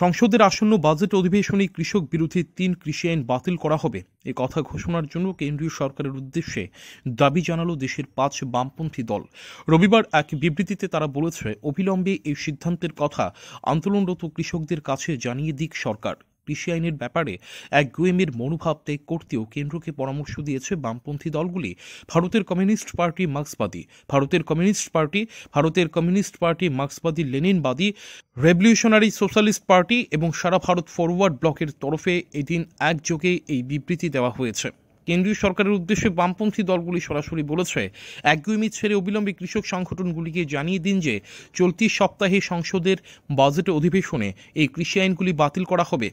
সংসদের আসন্ন বাজেট অধিবেশনে কৃষক বিরোধী তিন কৃষি আইন বাতিল করা হবে এ কথা ঘোষণার জন্য কেন্দ্রীয় সরকারের উদ্দেশ্যে দাবি জানালো দেশের পাঁচ বামপন্থী দল রবিবার এক বিবৃতিতে তারা বলেছে অবিলম্বে এই সিদ্ধান্তের কথা আন্দোলনরত কৃষকদের কাছে জানিয়ে দিক সরকার কৃষি আইনের ব্যাপারে এক গুয়েমের মনোভাব ত্যাগ করতেও কেন্দ্রকে পরামর্শ দিয়েছে বামপন্থী দলগুলি ভারতের কমিউনিস্ট পার্টি মার্ক্সবাদী ভারতের কমিউনিস্ট পার্টি ভারতের কমিউনিস্ট পার্টি মার্ক্সবাদী লেনিনবাদী রেভলিউশনারি সোশ্যালিস্ট পার্টি এবং সারা ভারত ফরওয়ার্ড ব্লকের তরফে এদিন একযোগে এই বিবৃতি দেওয়া হয়েছে কেন্দ্রীয় সরকারের উদ্দেশ্যে বামপন্থী দলগুলি সরাসরি বলেছে একগুইমি ছেড়ে অবিলম্বে কৃষক সংগঠনগুলিকে জানিয়ে দিন যে চলতি সপ্তাহে সংসদের বাজেট অধিবেশনে এই কৃষি আইনগুলি বাতিল করা হবে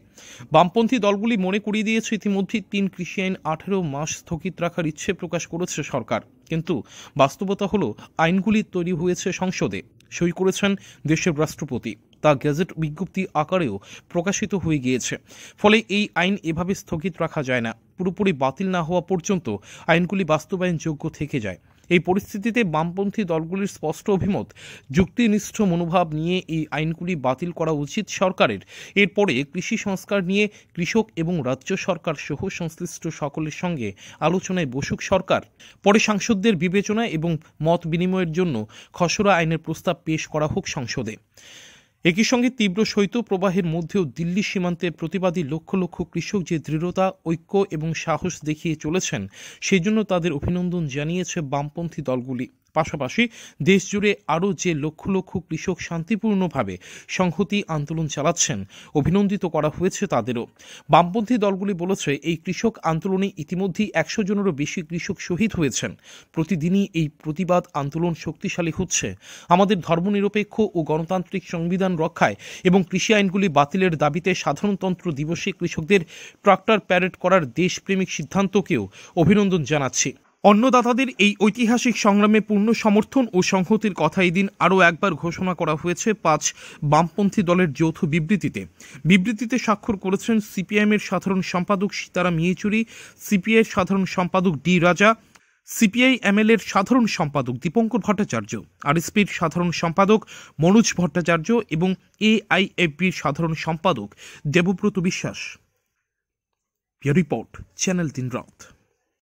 বামপন্থী দলগুলি মনে করিয়ে দিয়েছে ইতিমধ্যে তিন কৃষি আইন আঠেরো মাস স্থগিত রাখার ইচ্ছে প্রকাশ করেছে সরকার কিন্তু বাস্তবতা হলো আইনগুলি তৈরি হয়েছে সংসদে সই করেছেন দেশের রাষ্ট্রপতি তা গেজেট বিজ্ঞপ্তি আকারেও প্রকাশিত হয়ে গিয়েছে ফলে এই আইন এভাবে স্থগিত রাখা যায় না পুরোপুরি বাতিল না হওয়া পর্যন্ত আইনগুলি বাস্তবায়নযোগ্য থেকে যায় এই পরিস্থিতিতে বামপন্থী দলগুলির স্পষ্ট অভিমত যুক্তিনিষ্ঠ মনোভাব নিয়ে এই আইনগুলি বাতিল করা উচিত সরকারের এরপরে কৃষি সংস্কার নিয়ে কৃষক এবং রাজ্য সরকার সহ সংশ্লিষ্ট সকলের সঙ্গে আলোচনায় বসুক সরকার পরে সাংসদদের বিবেচনা এবং মত বিনিময়ের জন্য খসড়া আইনের প্রস্তাব পেশ করা হোক সংসদে একই সঙ্গে তীব্র শৈত্যপ্রবাহের মধ্যেও দিল্লি সীমান্তে প্রতিবাদী লক্ষ লক্ষ কৃষক যে দৃঢ়তা ঐক্য এবং সাহস দেখিয়ে চলেছেন সেজন্য তাদের অভিনন্দন জানিয়েছে বামপন্থী দলগুলি পাশাপাশি দেশজুড়ে আরও যে লক্ষ লক্ষ কৃষক শান্তিপূর্ণভাবে সংহতি আন্দোলন চালাচ্ছেন অভিনন্দিত করা হয়েছে তাদেরও বামপন্থী দলগুলি বলেছে এই কৃষক আন্দোলনে ইতিমধ্যেই একশো জনেরও বেশি কৃষক শহীদ হয়েছেন প্রতিদিনই এই প্রতিবাদ আন্দোলন শক্তিশালী হচ্ছে আমাদের ধর্মনিরপেক্ষ ও গণতান্ত্রিক সংবিধান রক্ষায় এবং কৃষি আইনগুলি বাতিলের দাবিতে সাধারণতন্ত্র দিবসে কৃষকদের ট্রাক্টর প্যারেড করার দেশপ্রেমিক সিদ্ধান্তকেও অভিনন্দন জানাচ্ছি অন্নদাতাদের এই ঐতিহাসিক সংগ্রামে পূর্ণ সমর্থন ও সংহতির কথা এদিন আরও একবার ঘোষণা করা হয়েছে পাঁচ বামপন্থী দলের যৌথ বিবৃতিতে বিবৃতিতে স্বাক্ষর করেছেন সিপিআইএমের সাধারণ সম্পাদক সীতারাম ইয়েচুরি সিপিআই সাধারণ সম্পাদক ডি রাজা সিপিআই এর সাধারণ সম্পাদক দীপঙ্কর ভট্টাচার্য আরএসপির সাধারণ সম্পাদক মনোজ ভট্টাচার্য এবং এআইএফবির সাধারণ সম্পাদক দেবব্রত বিশ্বাস রিপোর্ট চ্যানেল দিন রথ